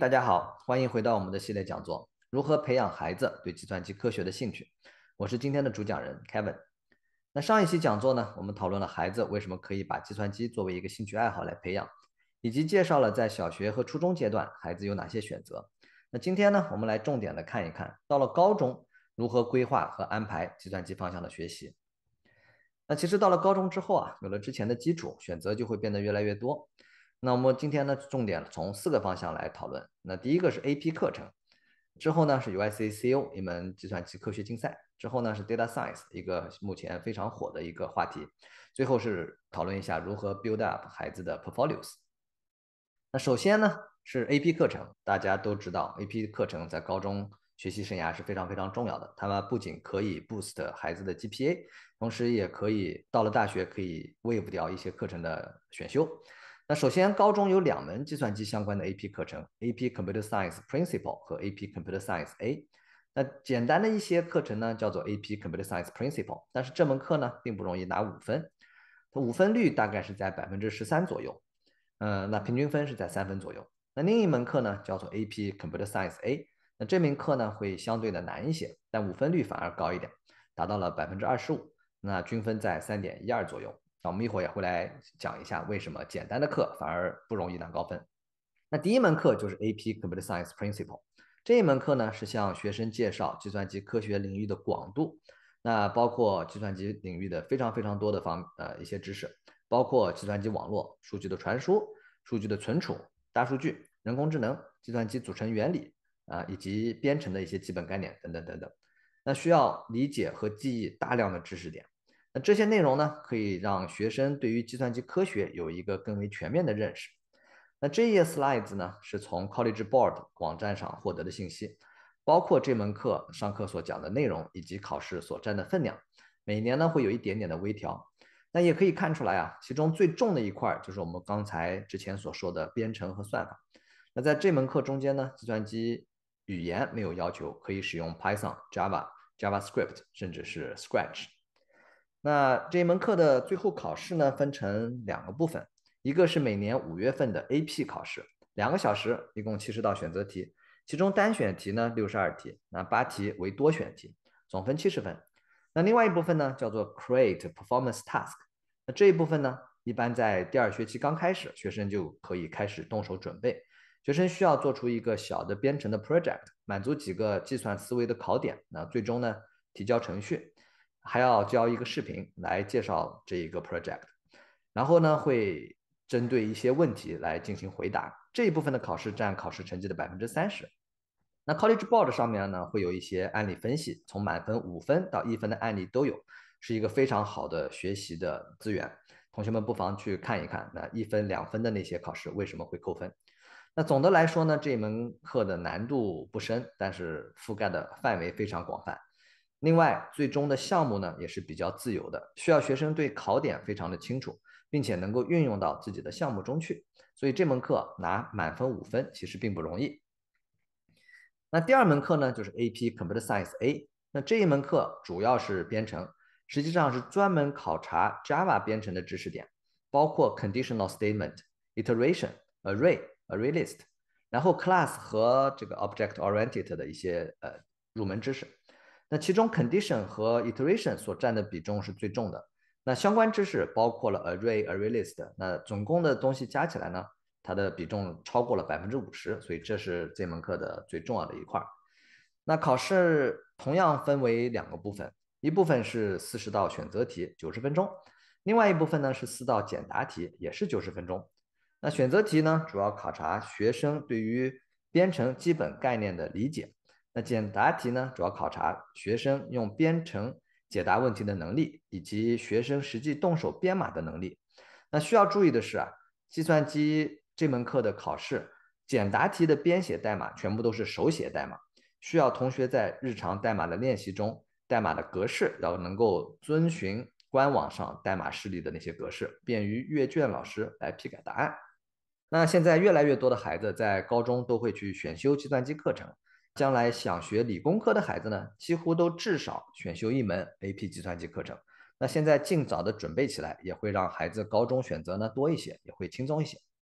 大家好，欢迎回到我们的系列讲座《如何培养孩子对计算机科学的兴趣》。我是今天的主讲人 Kevin。那上一期讲座呢，我们讨论了孩子为什么可以把计算机作为一个兴趣爱好来培养，以及介绍了在小学和初中阶段孩子有哪些选择。那今天呢，我们来重点的看一看到了高中如何规划和安排计算机方向的学习。那其实到了高中之后啊，有了之前的基础，选择就会变得越来越多。那我们今天呢，重点从四个方向来讨论。那第一个是 AP 课程，之后呢是 USACO 一门计算机科学竞赛，之后呢是 Data Science 一个目前非常火的一个话题，最后是讨论一下如何 build up 孩子的 portfolios。那首先呢是 AP 课程，大家都知道 AP 课程在高中学习生涯是非常非常重要的，他们不仅可以 boost 孩子的 GPA，同时也可以到了大学可以 wave 掉一些课程的选修。那首先，高中有两门计算机相关的 AP 课程：AP Computer Science p r i n c i p l e 和 AP Computer Science A。那简单的一些课程呢，叫做 AP Computer Science p r i n c i p l e 但是这门课呢，并不容易拿五分，它五分率大概是在百分之十三左右。嗯，那平均分是在三分左右。那另一门课呢，叫做 AP Computer Science A，那这门课呢，会相对的难一些，但五分率反而高一点，达到了百分之二十五。那均分在三点一二左右。那我们一会儿也会来讲一下为什么简单的课反而不容易拿高分。那第一门课就是 AP Computer Science p r i n c i p l e 这一门课呢是向学生介绍计算机科学领域的广度，那包括计算机领域的非常非常多的方呃一些知识，包括计算机网络、数据的传输、数据的存储、大数据、人工智能、计算机组成原理啊以及编程的一些基本概念等等等等，那需要理解和记忆大量的知识点。那这些内容呢，可以让学生对于计算机科学有一个更为全面的认识。那这页 slides 呢，是从 College Board 网站上获得的信息，包括这门课上课所讲的内容以及考试所占的分量。每年呢，会有一点点的微调。那也可以看出来啊，其中最重的一块就是我们刚才之前所说的编程和算法。那在这门课中间呢，计算机语言没有要求，可以使用 Python、Java、Java Script，甚至是 Scratch。那这一门课的最后考试呢，分成两个部分，一个是每年五月份的 AP 考试，两个小时，一共七十道选择题，其中单选题呢六十二题，那八题为多选题，总分七十分。那另外一部分呢，叫做 Create Performance Task，那这一部分呢，一般在第二学期刚开始，学生就可以开始动手准备，学生需要做出一个小的编程的 project，满足几个计算思维的考点，那最终呢，提交程序。还要交一个视频来介绍这一个 project，然后呢会针对一些问题来进行回答，这一部分的考试占考试成绩的百分之三十。那 College Board 上面呢会有一些案例分析，从满分五分到一分的案例都有，是一个非常好的学习的资源，同学们不妨去看一看那一分两分的那些考试为什么会扣分。那总的来说呢，这一门课的难度不深，但是覆盖的范围非常广泛。另外，最终的项目呢也是比较自由的，需要学生对考点非常的清楚，并且能够运用到自己的项目中去。所以这门课拿满分五分其实并不容易。那第二门课呢就是 AP Computer Science A。那这一门课主要是编程，实际上是专门考察 Java 编程的知识点，包括 conditional statement、iteration、array、array list，然后 class 和这个 object oriented 的一些呃入门知识。那其中 condition 和 iteration 所占的比重是最重的。那相关知识包括了 array、array list。那总共的东西加起来呢，它的比重超过了百分之五十，所以这是这门课的最重要的一块。那考试同样分为两个部分，一部分是四十道选择题，九十分钟；另外一部分呢是四道简答题，也是九十分钟。那选择题呢，主要考察学生对于编程基本概念的理解。那简答题呢，主要考察学生用编程解答问题的能力，以及学生实际动手编码的能力。那需要注意的是啊，计算机这门课的考试简答题的编写代码全部都是手写代码，需要同学在日常代码的练习中，代码的格式要能够遵循官网上代码示例的那些格式，便于阅卷老师来批改答案。那现在越来越多的孩子在高中都会去选修计算机课程。将来想学理工科的孩子呢，几乎都至少选修一门 AP 计算机课程。那现在尽早的准备起来，也会让孩子高中选择呢多一些，也会轻松一些。